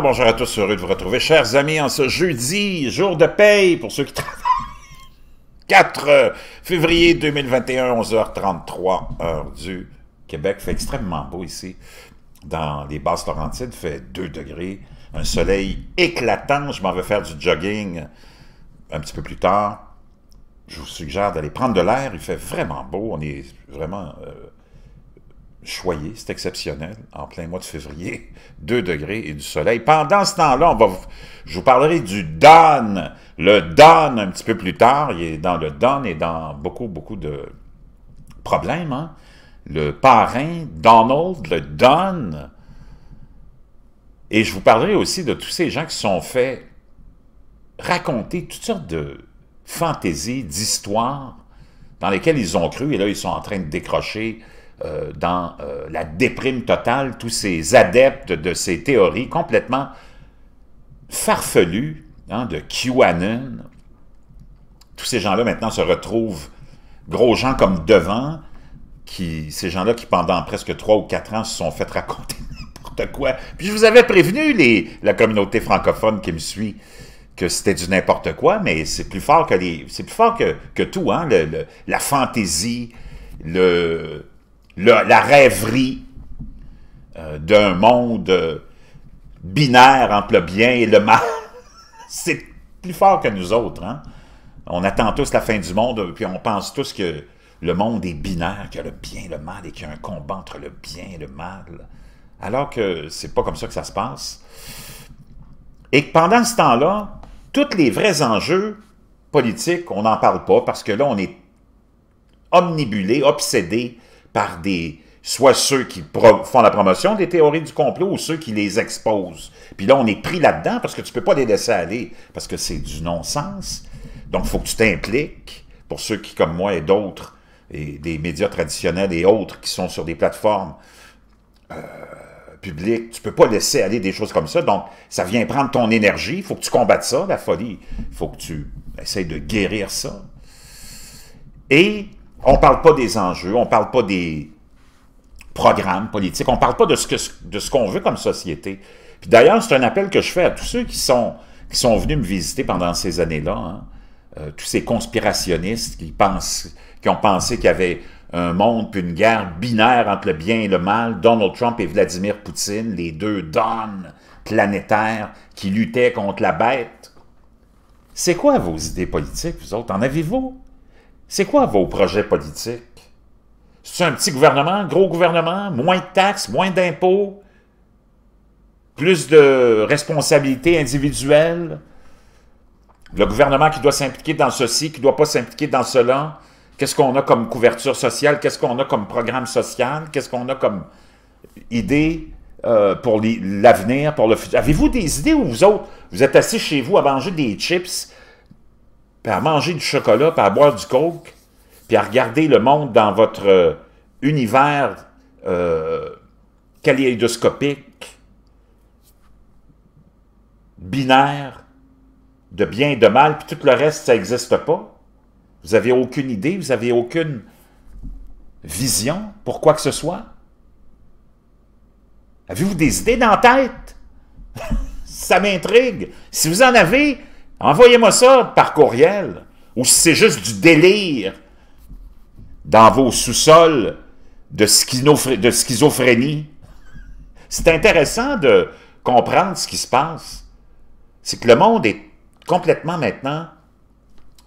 bonjour à tous, heureux de vous retrouver, chers amis, en ce jeudi, jour de paye pour ceux qui travaillent. 4 euh, février 2021, 11h33, heure du Québec. Fait extrêmement beau ici, dans les basses Laurentides, fait 2 degrés, un soleil éclatant. Je m'en vais faire du jogging un petit peu plus tard. Je vous suggère d'aller prendre de l'air, il fait vraiment beau, on est vraiment... Euh, choyé, c'est exceptionnel, en plein mois de février, 2 degrés et du soleil. Pendant ce temps-là, va je vous parlerai du Don, le Don un petit peu plus tard, il est dans le Don et dans beaucoup, beaucoup de problèmes. Hein. Le parrain, Donald, le Don, et je vous parlerai aussi de tous ces gens qui sont faits raconter toutes sortes de fantaisies, d'histoires dans lesquelles ils ont cru, et là, ils sont en train de décrocher euh, dans euh, la déprime totale, tous ces adeptes de ces théories complètement farfelues, hein, de QAnon. Tous ces gens-là maintenant se retrouvent, gros gens comme devant, qui, ces gens-là qui pendant presque trois ou quatre ans se sont fait raconter n'importe quoi. Puis je vous avais prévenu, les, la communauté francophone qui me suit, que c'était du n'importe quoi, mais c'est plus fort que les, c'est plus fort que, que tout, hein, le, la fantaisie, le, la rêverie euh, d'un monde euh, binaire entre le bien et le mal. C'est plus fort que nous autres. Hein? On attend tous la fin du monde, puis on pense tous que le monde est binaire, qu'il y a le bien et le mal, et qu'il y a un combat entre le bien et le mal. Alors que c'est pas comme ça que ça se passe. Et que pendant ce temps-là, tous les vrais enjeux politiques, on n'en parle pas parce que là, on est omnibulé, obsédé soit ceux qui font la promotion des théories du complot ou ceux qui les exposent. Puis là, on est pris là-dedans parce que tu ne peux pas les laisser aller, parce que c'est du non-sens. Donc, il faut que tu t'impliques, pour ceux qui, comme moi et d'autres, et des médias traditionnels et autres qui sont sur des plateformes euh, publiques, tu ne peux pas laisser aller des choses comme ça. Donc, ça vient prendre ton énergie. Il faut que tu combattes ça, la folie. Il faut que tu essayes de guérir ça. Et on ne parle pas des enjeux, on ne parle pas des programmes politiques, on ne parle pas de ce qu'on veut comme société. d'ailleurs, c'est un appel que je fais à tous ceux qui sont, qui sont venus me visiter pendant ces années-là, hein. euh, tous ces conspirationnistes qui, pensent, qui ont pensé qu'il y avait un monde puis une guerre binaire entre le bien et le mal, Donald Trump et Vladimir Poutine, les deux donnes planétaires qui luttaient contre la bête. C'est quoi vos idées politiques, vous autres? En avez-vous? C'est quoi vos projets politiques? C'est un petit gouvernement, gros gouvernement, moins de taxes, moins d'impôts, plus de responsabilités individuelles, le gouvernement qui doit s'impliquer dans ceci, qui ne doit pas s'impliquer dans cela, qu'est-ce qu'on a comme couverture sociale, qu'est-ce qu'on a comme programme social, qu'est-ce qu'on a comme idée euh, pour l'avenir, pour le futur. Avez-vous des idées ou vous autres, vous êtes assis chez vous à manger des chips à manger du chocolat, à boire du coke, puis à regarder le monde dans votre euh, univers euh, binaire, de bien et de mal, puis tout le reste, ça n'existe pas. Vous n'avez aucune idée, vous n'avez aucune vision pour quoi que ce soit. Avez-vous des idées dans la tête? ça m'intrigue. Si vous en avez, Envoyez-moi ça par courriel. Ou si c'est juste du délire dans vos sous-sols de, de schizophrénie. C'est intéressant de comprendre ce qui se passe. C'est que le monde est complètement maintenant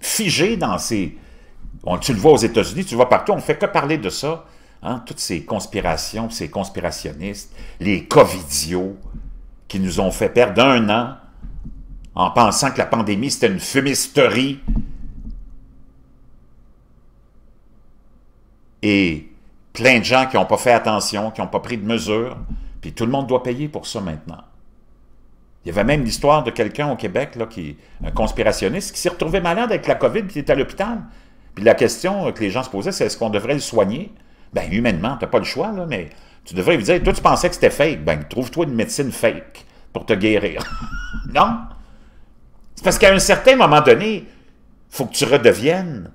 figé dans ces... tu le vois aux États-Unis, tu le vois partout, on ne fait que parler de ça. Hein, toutes ces conspirations, ces conspirationnistes, les covidios qui nous ont fait perdre un an en pensant que la pandémie, c'était une fumisterie. Et plein de gens qui n'ont pas fait attention, qui n'ont pas pris de mesures, puis tout le monde doit payer pour ça maintenant. Il y avait même l'histoire de quelqu'un au Québec, là, qui, un conspirationniste, qui s'est retrouvé malade avec la COVID, qui était à l'hôpital. Puis la question euh, que les gens se posaient, c'est est-ce qu'on devrait le soigner? Bien, humainement, tu n'as pas le choix, mais tu devrais lui dire, toi, tu pensais que c'était fake. Ben, trouve-toi une médecine fake pour te guérir. non? parce qu'à un certain moment donné, faut que tu redeviennes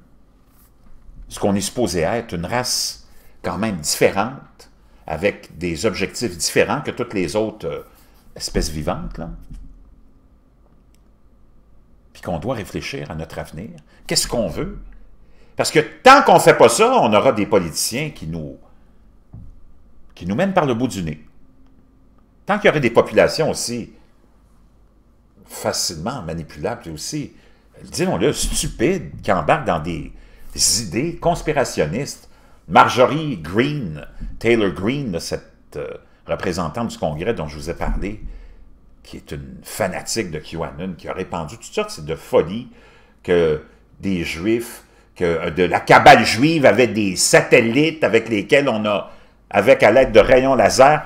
ce qu'on est supposé être, une race quand même différente, avec des objectifs différents que toutes les autres euh, espèces vivantes. Là. Puis qu'on doit réfléchir à notre avenir. Qu'est-ce qu'on veut? Parce que tant qu'on ne fait pas ça, on aura des politiciens qui nous, qui nous mènent par le bout du nez. Tant qu'il y aurait des populations aussi facilement manipulable aussi, disons-le, stupide, qui embarque dans des idées conspirationnistes. Marjorie Green, Taylor Green, cette euh, représentante du Congrès dont je vous ai parlé, qui est une fanatique de QAnon, qui a répandu toutes sortes de folies que des Juifs, que euh, de la cabale juive avait des satellites avec lesquels on a, avec à l'aide de rayons laser,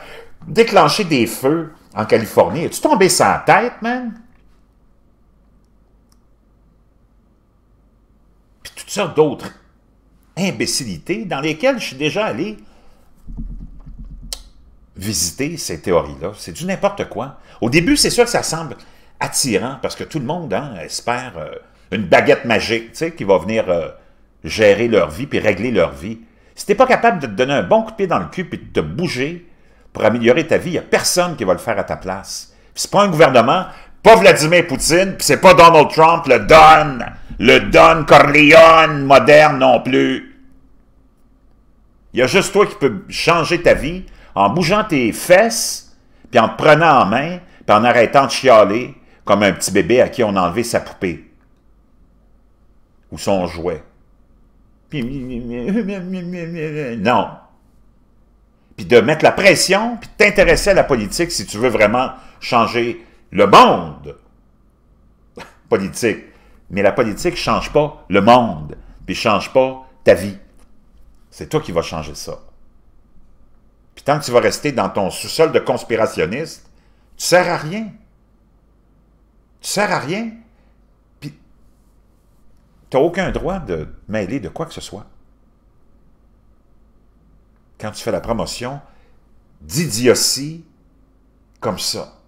déclenché des feux en Californie. Es-tu tombé sans tête, man? d'autres imbécilités dans lesquelles je suis déjà allé visiter ces théories-là. C'est du n'importe quoi. Au début, c'est sûr que ça semble attirant, parce que tout le monde hein, espère euh, une baguette magique, tu sais, qui va venir euh, gérer leur vie puis régler leur vie. Si t'es pas capable de te donner un bon coup de pied dans le cul et de te bouger pour améliorer ta vie, il n'y a personne qui va le faire à ta place. C'est pas un gouvernement pas Vladimir Poutine, puis c'est pas Donald Trump, le Don, le Don Corleone moderne non plus. Il y a juste toi qui peux changer ta vie en bougeant tes fesses, puis en te prenant en main, puis en arrêtant de chialer comme un petit bébé à qui on a enlevé sa poupée ou son jouet. Puis, non. Puis de mettre la pression, puis t'intéresser à la politique si tu veux vraiment changer le monde politique. Mais la politique ne change pas le monde, puis ne change pas ta vie. C'est toi qui vas changer ça. Puis tant que tu vas rester dans ton sous-sol de conspirationniste, tu ne sers à rien. Tu ne sers à rien. Puis tu n'as aucun droit de mêler de quoi que ce soit. Quand tu fais la promotion d'idiotie comme ça.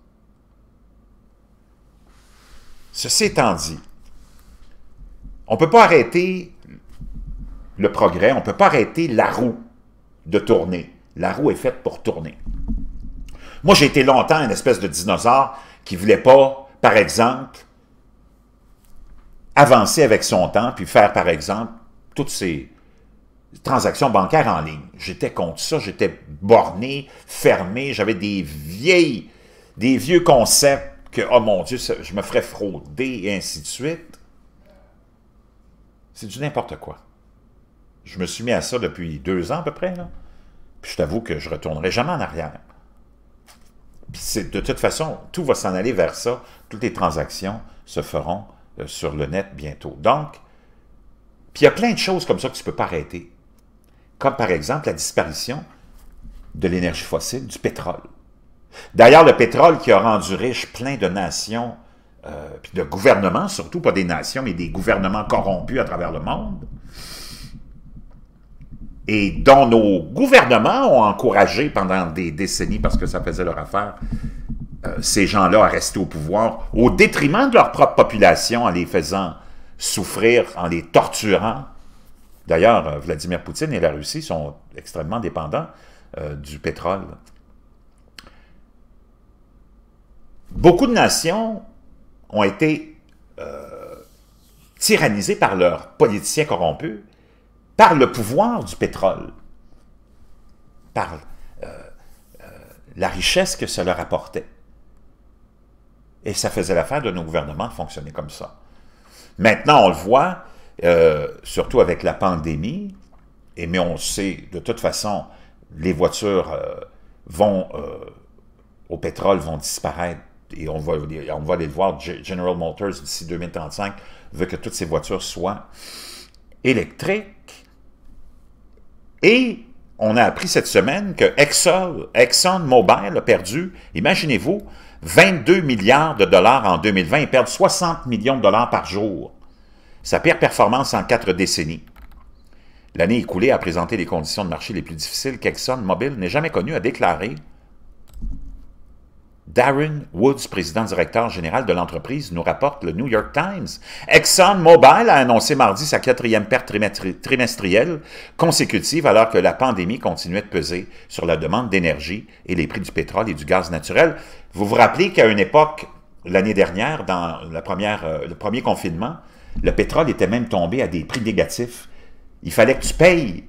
Ceci étant dit, on ne peut pas arrêter le progrès, on ne peut pas arrêter la roue de tourner. La roue est faite pour tourner. Moi, j'ai été longtemps une espèce de dinosaure qui ne voulait pas, par exemple, avancer avec son temps, puis faire, par exemple, toutes ces transactions bancaires en ligne. J'étais contre ça, j'étais borné, fermé, j'avais des vieilles, des vieux concepts que, oh mon Dieu, je me ferais frauder et ainsi de suite, c'est du n'importe quoi. Je me suis mis à ça depuis deux ans à peu près, là. Puis je t'avoue que je ne retournerai jamais en arrière. Puis de toute façon, tout va s'en aller vers ça. Toutes les transactions se feront euh, sur le net bientôt. Donc, puis il y a plein de choses comme ça que tu ne peux pas arrêter. Comme par exemple la disparition de l'énergie fossile, du pétrole. D'ailleurs, le pétrole qui a rendu riche plein de nations, euh, puis de gouvernements, surtout pas des nations, mais des gouvernements corrompus à travers le monde, et dont nos gouvernements ont encouragé pendant des décennies, parce que ça faisait leur affaire, euh, ces gens-là à rester au pouvoir, au détriment de leur propre population, en les faisant souffrir, en les torturant. D'ailleurs, euh, Vladimir Poutine et la Russie sont extrêmement dépendants du pétrole. beaucoup de nations ont été euh, tyrannisées par leurs politiciens corrompus, par le pouvoir du pétrole, par euh, euh, la richesse que ça leur apportait. Et ça faisait l'affaire de nos gouvernements fonctionner comme ça. Maintenant, on le voit, surtout avec la pandémie, et mais on sait, de toute façon, les voitures vont au pétrole vont disparaître et on va, on va voir, General Motors, d'ici 2035, veut que toutes ces voitures soient électriques. Et on a appris cette semaine que ExxonMobil Mobile a perdu, imaginez-vous, 22 milliards de dollars en 2020. et perd 60 millions de dollars par jour. Sa pire performance en quatre décennies. L'année écoulée a présenté les conditions de marché les plus difficiles qu'Exxon Mobil n'ait jamais connues, à déclarer. Darren Woods, président-directeur général de l'entreprise, nous rapporte le New York Times. ExxonMobil a annoncé mardi sa quatrième perte trimestrielle consécutive alors que la pandémie continuait de peser sur la demande d'énergie et les prix du pétrole et du gaz naturel. Vous vous rappelez qu'à une époque, l'année dernière, dans la première, euh, le premier confinement, le pétrole était même tombé à des prix négatifs. Il fallait que tu payes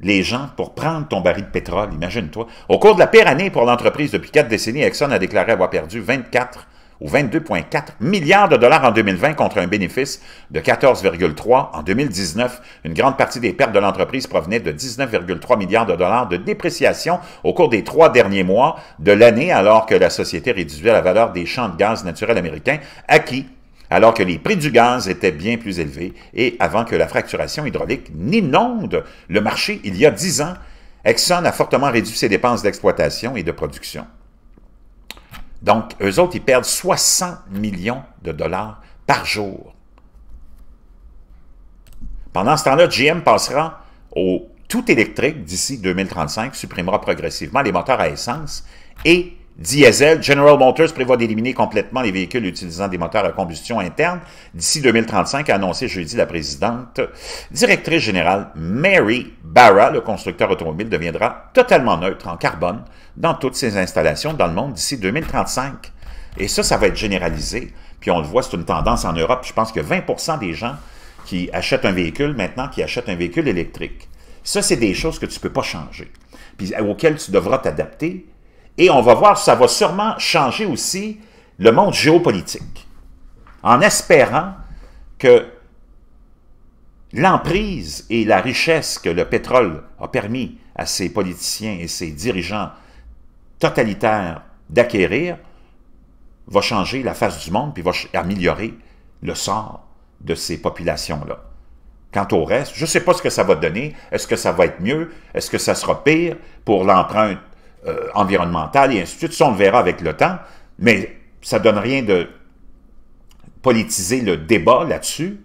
les gens pour prendre ton baril de pétrole, imagine-toi. Au cours de la pire année pour l'entreprise depuis quatre décennies, Exxon a déclaré avoir perdu 24 ou 22,4 milliards de dollars en 2020 contre un bénéfice de 14,3 en 2019. Une grande partie des pertes de l'entreprise provenait de 19,3 milliards de dollars de dépréciation au cours des trois derniers mois de l'année, alors que la société réduisait la valeur des champs de gaz naturel américains acquis alors que les prix du gaz étaient bien plus élevés et avant que la fracturation hydraulique n'inonde le marché il y a dix ans, Exxon a fortement réduit ses dépenses d'exploitation et de production. Donc, eux autres, ils perdent 60 millions de dollars par jour. Pendant ce temps-là, GM passera au tout électrique d'ici 2035, supprimera progressivement les moteurs à essence et diesel, General Motors prévoit d'éliminer complètement les véhicules utilisant des moteurs à combustion interne d'ici 2035, a annoncé jeudi la présidente directrice générale Mary Barra. Le constructeur automobile deviendra totalement neutre en carbone dans toutes ses installations dans le monde d'ici 2035. Et ça, ça va être généralisé. Puis on le voit, c'est une tendance en Europe. Je pense que 20 des gens qui achètent un véhicule maintenant, qui achètent un véhicule électrique. Ça, c'est des choses que tu ne peux pas changer, puis auxquelles tu devras t'adapter et on va voir, ça va sûrement changer aussi le monde géopolitique, en espérant que l'emprise et la richesse que le pétrole a permis à ses politiciens et ses dirigeants totalitaires d'acquérir va changer la face du monde puis va améliorer le sort de ces populations-là. Quant au reste, je ne sais pas ce que ça va donner. Est-ce que ça va être mieux? Est-ce que ça sera pire pour l'empreinte euh, environnemental et ainsi de suite. on le verra avec le temps, mais ça ne donne rien de politiser le débat là-dessus.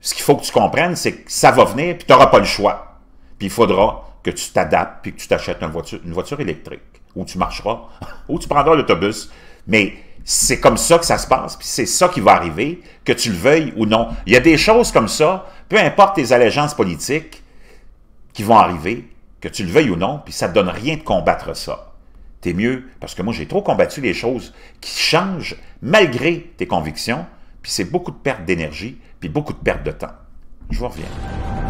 Ce qu'il faut que tu comprennes, c'est que ça va venir, puis tu n'auras pas le choix. Puis il faudra que tu t'adaptes, puis que tu t'achètes une voiture, une voiture électrique, ou tu marcheras, ou tu prendras l'autobus. Mais c'est comme ça que ça se passe, puis c'est ça qui va arriver, que tu le veuilles ou non. Il y a des choses comme ça, peu importe tes allégeances politiques, qui vont arriver, que tu le veuilles ou non, puis ça ne donne rien de combattre ça. T'es mieux, parce que moi j'ai trop combattu les choses qui changent malgré tes convictions, puis c'est beaucoup de perte d'énergie, puis beaucoup de perte de temps. Je vous reviens.